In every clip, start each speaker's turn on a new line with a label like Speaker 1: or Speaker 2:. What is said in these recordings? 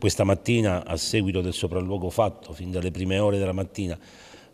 Speaker 1: Questa mattina, a seguito del sopralluogo fatto fin dalle prime ore della mattina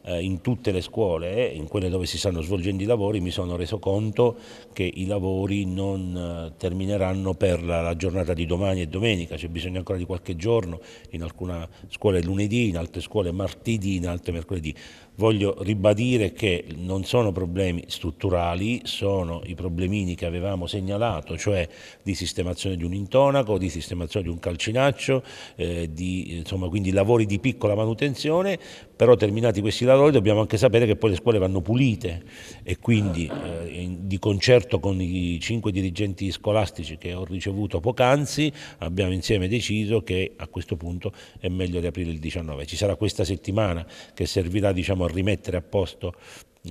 Speaker 1: eh, in tutte le scuole, eh, in quelle dove si stanno svolgendo i lavori, mi sono reso conto che i lavori non eh, termineranno per la, la, giornata di domani e domenica, c'è bisogno ancora di qualche giorno, in alcune scuole lunedì, in altre scuole martedì, in altre mercoledì. Voglio ribadire che non sono problemi strutturali, sono i problemini che avevamo segnalato, cioè di sistemazione di un intonaco, di sistemazione di un calcinaccio, eh, di, insomma, quindi lavori di piccola manutenzione, però terminati questi lavori dobbiamo anche sapere che poi le scuole vanno pulite e quindi eh, di concerto con i cinque dirigenti scolastici che ho ricevuto poc'anzi abbiamo insieme deciso che a questo punto è meglio riaprire il 19. Ci sarà questa settimana che servirà diciamo, rimettere a posto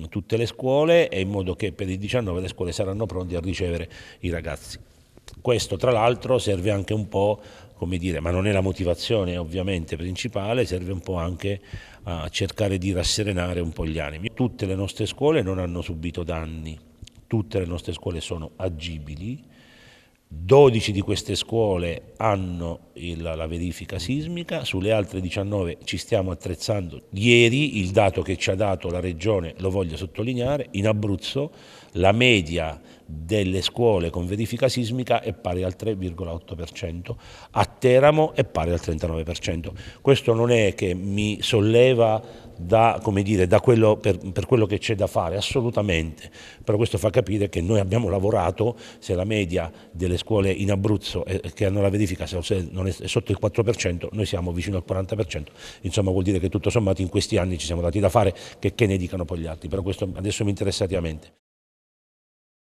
Speaker 1: tutte le scuole e in modo che per il 19 le scuole saranno pronte a ricevere i ragazzi. Questo tra l'altro serve anche un po', come dire, ma non è la motivazione ovviamente principale, serve un po' anche a cercare di rasserenare un po' gli animi. Tutte le nostre scuole non hanno subito danni, tutte le nostre scuole sono agibili, 12 di queste scuole hanno il, la verifica sismica, sulle altre 19 ci stiamo attrezzando. Ieri il dato che ci ha dato la Regione, lo voglio sottolineare, in Abruzzo la media delle scuole con verifica sismica è pari al 3,8%, a Teramo è pari al 39%. Questo non è che mi solleva da, dire, da quello, per, per, quello che c'è da fare, assolutamente, però questo fa capire che noi abbiamo lavorato, se la media delle scuole in Abruzzo è, eh, che hanno la verifica non è, è sotto il 4%, noi siamo vicino al 40%, insomma vuol dire che tutto sommato in questi anni ci siamo dati da fare, che, che ne dicano poi gli altri, però questo adesso mi interessa relativamente.